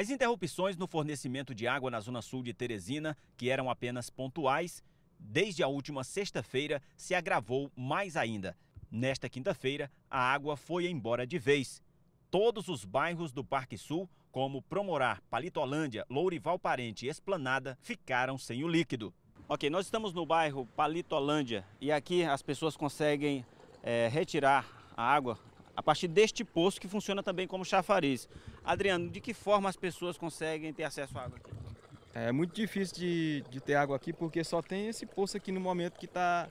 As interrupções no fornecimento de água na Zona Sul de Teresina, que eram apenas pontuais, desde a última sexta-feira se agravou mais ainda. Nesta quinta-feira, a água foi embora de vez. Todos os bairros do Parque Sul, como Promorar, Palitolândia, Lourival Parente e Esplanada, ficaram sem o líquido. Ok, nós estamos no bairro Palitolândia e aqui as pessoas conseguem é, retirar a água a partir deste poço que funciona também como chafariz. Adriano, de que forma as pessoas conseguem ter acesso à água aqui? É muito difícil de, de ter água aqui porque só tem esse poço aqui no momento que está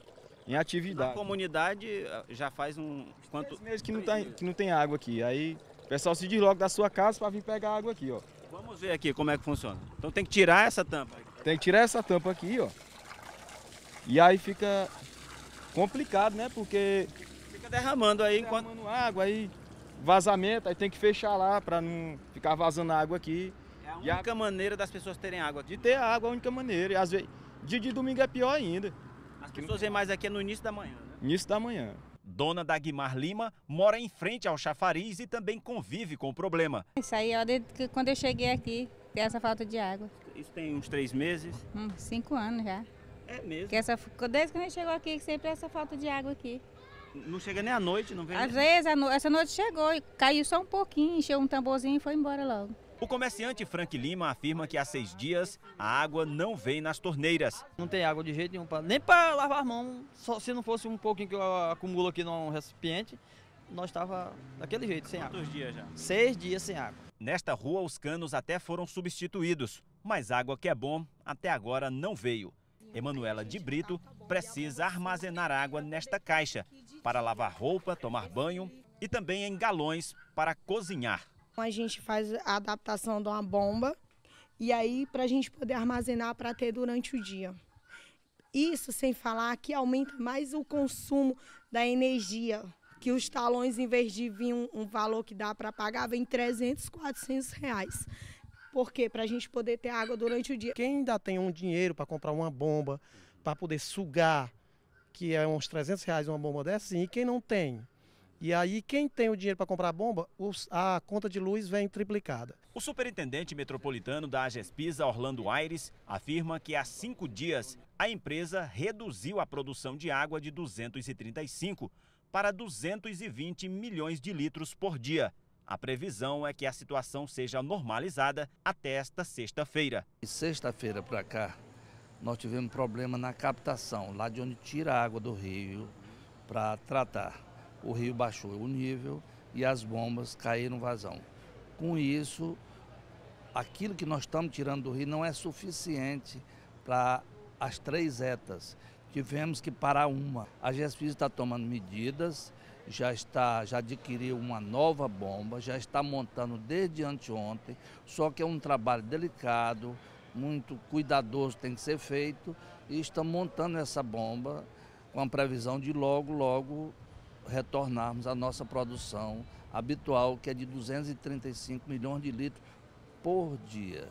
em atividade. A comunidade ah, já faz um quanto Três meses que não, tá, que não tem água aqui. Aí o pessoal se desloca da sua casa para vir pegar água aqui, ó. Vamos ver aqui como é que funciona. Então tem que tirar essa tampa. Tem que tirar essa tampa aqui, ó. E aí fica complicado, né? Porque Fica derramando aí enquanto. Derramando água aí, vazamento, aí tem que fechar lá para não ficar vazando água aqui. É a única a... maneira das pessoas terem água aqui. De ter água é a única maneira. E às vezes, dia de domingo é pior ainda. As pessoas vêm mais aqui é no início da manhã, né? Início da manhã. Dona dagmar Lima mora em frente ao chafariz e também convive com o problema. Isso aí ó, desde quando eu cheguei aqui, tem essa falta de água. Isso tem uns três meses? Hum, cinco anos já. É mesmo? Que essa, desde que a gente chegou aqui, sempre é essa falta de água aqui. Não chega nem à noite, não vem? Às vezes, no... essa noite chegou e caiu só um pouquinho, encheu um tamborzinho e foi embora logo. O comerciante Frank Lima afirma que há seis dias a água não vem nas torneiras. Não tem água de jeito nenhum, pra... nem para lavar a mão, só se não fosse um pouquinho que eu acumulo aqui num recipiente, nós estava daquele jeito, sem Quantos água. Quantos dias já? Seis dias sem água. Nesta rua, os canos até foram substituídos, mas água que é bom até agora não veio. Emanuela de Brito, precisa armazenar água nesta caixa para lavar roupa, tomar banho e também em galões para cozinhar. A gente faz a adaptação de uma bomba e aí para a gente poder armazenar para ter durante o dia. Isso sem falar que aumenta mais o consumo da energia, que os talões, em vez de vir um, um valor que dá para pagar, vem 300, 400 reais. Porque para a gente poder ter água durante o dia. Quem ainda tem um dinheiro para comprar uma bomba, para poder sugar, que é uns 300 reais uma bomba dessa, e quem não tem? E aí, quem tem o dinheiro para comprar a bomba, a conta de luz vem triplicada. O superintendente metropolitano da Agespisa, Orlando Aires, afirma que há cinco dias a empresa reduziu a produção de água de 235 para 220 milhões de litros por dia. A previsão é que a situação seja normalizada até esta sexta-feira. E sexta-feira para cá, nós tivemos problema na captação, lá de onde tira a água do rio para tratar. O rio baixou o nível e as bombas caíram no vazão. Com isso, aquilo que nós estamos tirando do rio não é suficiente para as três etas. Tivemos que parar uma. A GESFIS está tomando medidas já está, já adquiriu uma nova bomba, já está montando desde anteontem, só que é um trabalho delicado, muito cuidadoso tem que ser feito, e está montando essa bomba com a previsão de logo, logo retornarmos à nossa produção habitual, que é de 235 milhões de litros por dia.